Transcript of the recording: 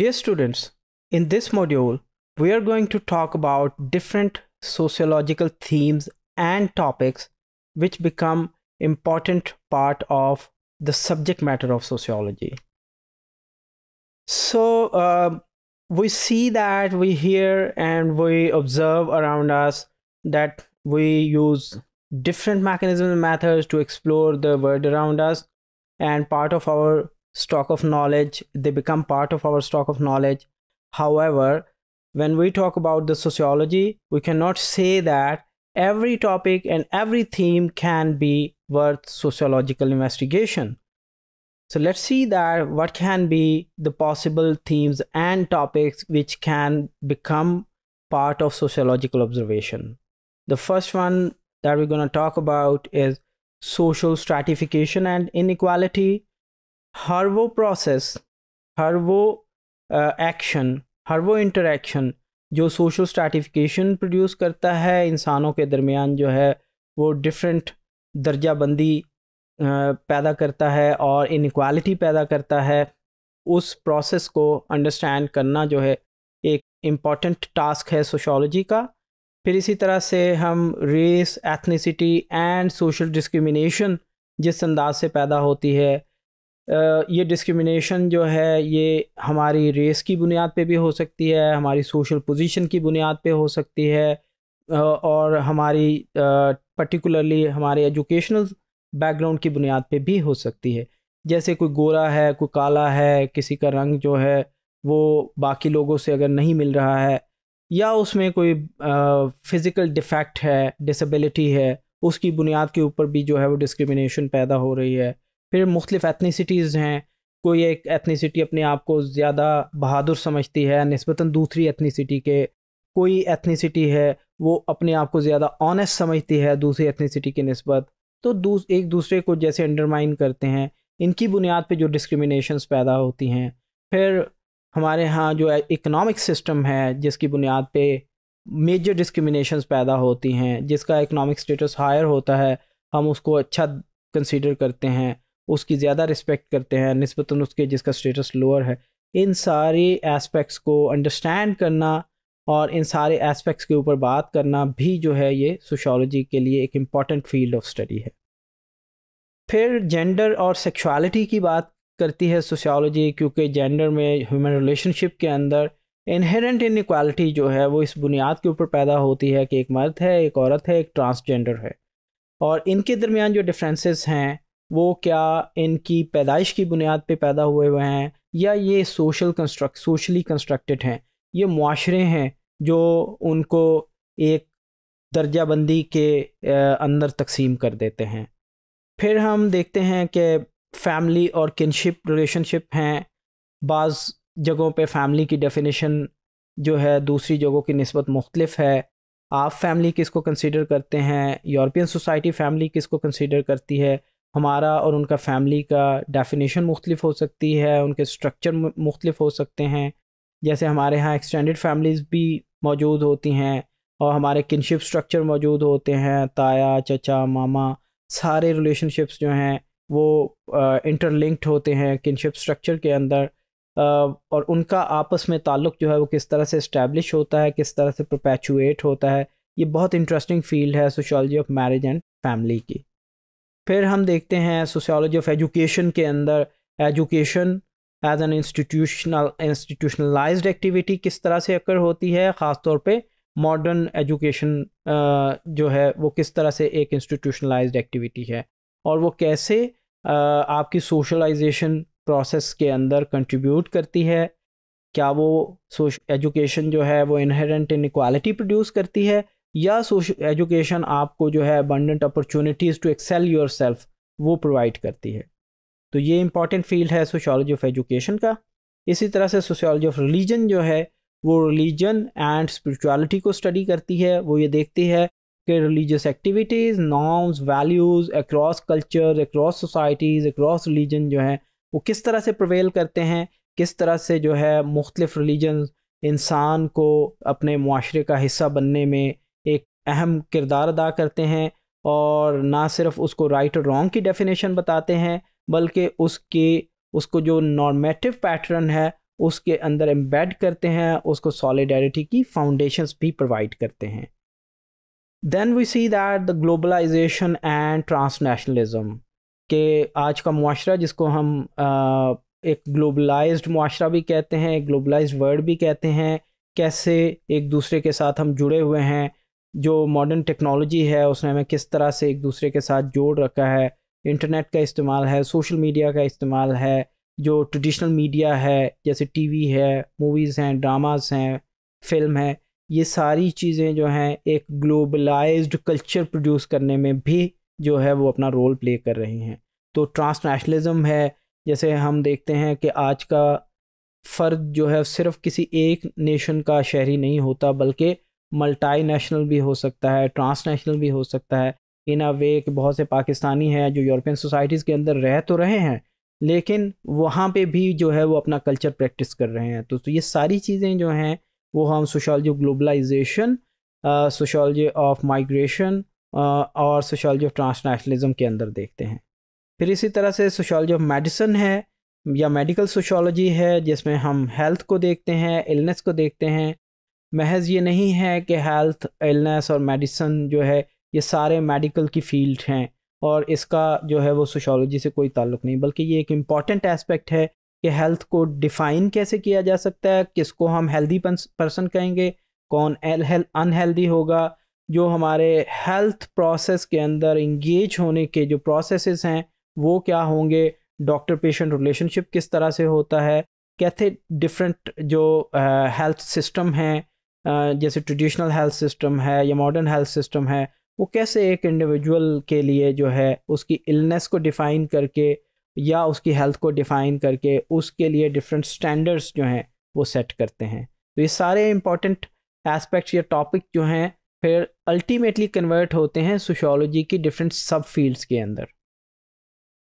Dear students, in this module, we are going to talk about different sociological themes and topics which become important part of the subject matter of sociology. So uh, we see that we hear and we observe around us that we use different mechanisms and methods to explore the world around us and part of our stock of knowledge they become part of our stock of knowledge however when we talk about the sociology we cannot say that every topic and every theme can be worth sociological investigation so let's see that what can be the possible themes and topics which can become part of sociological observation the first one that we're going to talk about is social stratification and inequality हर वो process हर वो action हर वो interaction जो social stratification produce करता है इंसानों के दरमियान जो है वो डिफरेंट दर्जा बंदी पैदा करता है और इनक्वालिटी पैदा करता है उस प्रोसेस को अंडरस्टैंड करना जो है एक इम्पॉर्टेंट टास्क है सोशोलॉजी का फिर इसी तरह से हम race ethnicity and social discrimination जिस अंदाज से पैदा होती है ये डिस्क्रिमिनेशन जो है ये हमारी रेस की बुनियाद पे भी हो सकती है हमारी सोशल पोजीशन की बुनियाद पे हो सकती है और हमारी पर्टिकुलरली हमारे एजुकेशनल बैकग्राउंड की बुनियाद पे भी हो सकती है जैसे कोई गोरा है कोई काला है किसी का रंग जो है वो बाकी लोगों से अगर नहीं मिल रहा है या उसमें कोई फिज़िकल डिफेक्ट है डिसेबिलिटी है उसकी बुनियाद के ऊपर भी जो है वो डिस्क्रिमिनेशन पैदा हो रही है फिर मुख्तलिफ एथनीसिटीज़ हैं कोई एक एथनीसिटी अपने आप को ज़्यादा बहादुर समझती है नस्बता दूसरी एथनीसिटी के कोई एथनीसिटी है वो अपने आप को ज़्यादा ऑनेस्ट समझती है दूसरी एथनीसिटी की नस्बत तो दूस एक दूसरे को जैसे अंडरमाइन करते हैं इनकी बुनियाद पे जो डिस्क्रिमिनेशंस पैदा होती हैं फिर हमारे यहाँ जो इकोनॉमिक सिस्टम है जिसकी बुनियाद पे मेजर डिस्क्रिमिनेशंस पैदा होती हैं जिसका इकोनॉमिक स्टेटस हायर होता है हम उसको अच्छा कंसिडर करते हैं उसकी ज़्यादा रिस्पेक्ट करते हैं नस्बता उसके जिसका स्टेटस लोअर है इन सारे एस्पेक्ट्स को अंडरस्टैंड करना और इन सारे एस्पेक्ट्स के ऊपर बात करना भी जो है ये सोशोलॉजी के लिए एक इम्पॉर्टेंट फील्ड ऑफ स्टडी है फिर जेंडर और सेक्सुअलिटी की बात करती है सोशोलॉजी क्योंकि जेंडर में ह्यूमन रिलेशनशिप के अंदर इनहेरेंट इनक्वालिटी जो है वो इस बुनियाद के ऊपर पैदा होती है कि एक मर्द है एक औरत है एक ट्रांसजेंडर है और इनके दरमियान जो डिफरेंसेस हैं वो क्या इनकी पैदाइश की बुनियाद पे पैदा हुए हुए हैं या ये सोशल कंस्ट्रक्ट सोशली कंस्ट्रक्टेड हैं ये माशरे हैं जो उनको एक दर्जाबंदी के अंदर तकसीम कर देते हैं फिर हम देखते हैं कि फैमिली और किनशिप रिलेशनशिप हैं बाज़ जगहों पे फैमिली की डेफिनेशन जो है दूसरी जगहों की नस्बत मुख्तलिफ है आप फैमिली किसको कंसीडर करते हैं यूरोपियन सोसाइटी फैमिली किसको कंसीडर करती है हमारा और उनका फैमिली का डेफिनेशन मुख्तलिफ हो सकती है उनके स्ट्रक्चर मुख्तलिफ हो सकते हैं जैसे हमारे यहाँ एक्सटेंडेड फैमिलीज़ भी मौजूद होती हैं और हमारे किनशिप स्ट्रक्चर मौजूद होते हैं ताया चचा मामा सारे रिलेशनशिप्स जो हैं वो इंटरलिंक्ड होते हैं किनशिप स्ट्रक्चर के अंदर आ, और उनका आपस में ताल्लुक़ जो है वो किस तरह से इस्टेब्लिश होता है किस तरह से प्रोपैचुएट होता है ये बहुत इंटरेस्टिंग फील्ड है sociology of marriage and family की फिर हम देखते हैं सोशियोलॉजी ऑफ एजुकेशन के अंदर education as an institutional institutionalised activity किस तरह से अक्कर होती है ख़ासतौर पे मॉडर्न एजुकेशन जो है वो किस तरह से एक इंस्टीट्यूशनलाइज्ड एक्टिविटी है और वो कैसे आपकी सोशलाइजेशन प्रोसेस के अंदर कंट्रीब्यूट करती है क्या वो सोश एजुकेशन जो है वो इनहेरेंट इनक्वालिटी प्रोड्यूस करती है या एजुकेशन आपको जो है abundant opportunities to excel your self वो प्रोवाइड करती है तो ये इंपॉर्टेंट फील्ड है सोशोलॉजी ऑफ एजुकेशन का इसी तरह से सोशोलॉजी ऑफ रिलीजन जो है वो रिलीजन एंड स्पिरिचुअलिटी को स्टडी करती है वो ये देखती है कि religious activities norms values across culture across societies across religion जो है वो किस तरह से प्रवेल करते हैं किस तरह से जो है मुख्तलिफ रिलीजन इंसान को अपने माशरे का हिस्सा बनने में एक अहम किरदार अदा करते हैं और ना सिर्फ उसको राइट और रॉन्ग की डेफिनेशन बताते हैं बल्कि उसके उसको जो नॉर्मेटिव पैटर्न है उसके अंदर एम्बेड करते हैं उसको सॉलिडेरिटी की फाउंडेशंस भी प्रोवाइड करते हैं then we see that the globalization and transnationalism के आज का माशरा जिसको हम आ, एक ग्लोबलाइज्ड माशरा भी कहते हैं एक ग्लोबलाइज वर्ल्ड भी कहते हैं कैसे एक दूसरे के साथ हम जुड़े हुए हैं जो मॉडर्न टेक्नोलॉजी है उसने हमें किस तरह से एक दूसरे के साथ जोड़ रखा है इंटरनेट का इस्तेमाल है सोशल मीडिया का इस्तेमाल है जो ट्रेडिशनल मीडिया है जैसे टीवी है मूवीज़ हैं ड्रामास हैं फिल्म है ये सारी चीज़ें जो हैं एक ग्लोबलाइज्ड कल्चर प्रोड्यूस करने में भी जो है वो अपना रोल प्ले कर रही हैं तो ट्रांसनेशनलिज़म है जैसे हम देखते हैं कि आज का फ़र्द जो है सिर्फ किसी एक नेशन का शहरी नहीं होता बल्कि मल्टाई भी हो सकता है ट्रांसनेशनल भी हो सकता है इन अ वे बहुत से पाकिस्तानी हैं जो यूरोपियन सोसाइटीज़ के अंदर रह तो रहे हैं लेकिन वहाँ पे भी जो है वो अपना कल्चर प्रैक्टिस कर रहे हैं तो, तो ये सारी चीज़ें जो हैं वो हम sociology globalization sociology of migration और सोशोलॉजी ऑफ ट्रांसनेशनलिज्म के अंदर देखते हैं फिर इसी तरह से सोशोलॉजी ऑफ मेडिसन है या मेडिकल सोशोलॉजी है जिसमें हम हेल्थ को देखते हैं इलनेस को देखते हैं महज ये नहीं है कि हेल्थ एलनेस और मेडिसन जो है ये सारे मेडिकल की फील्ड हैं और इसका जो है वो सोशोलॉजी से कोई ताल्लुक नहीं बल्कि ये एक इम्पॉर्टेंट एस्पेक्ट है कि हेल्थ को डिफ़ाइन कैसे किया जा सकता है किसको हम हेल्दी पर्सन कहेंगे कौन अनहेल्दी होगा जो हमारे हेल्थ प्रोसेस के अंदर इंगेज होने के जो प्रोसेसेस हैं वो क्या होंगे डॉक्टर पेशेंट रिलेशनशिप किस तरह से होता है कैसे डिफरेंट जो हेल्थ सिस्टम हैं जैसे ट्रेडिशनल हेल्थ सिस्टम है या मॉडर्न हेल्थ सिस्टम है वो कैसे एक इंडिविजुअल के लिए जो है उसकी इलनेस को डिफ़ाइन करके या उसकी हेल्थ को डिफ़ाइन करके उसके लिए डिफरेंट स्टैंडर्ड्स जो हैं वो सेट करते हैं तो ये सारे इम्पॉर्टेंट एस्पेक्ट्स या टॉपिक जो हैं फिर अल्टीमेटली कन्वर्ट होते हैं सोशोलॉजी की डिफरेंट सब फील्ड्स के अंदर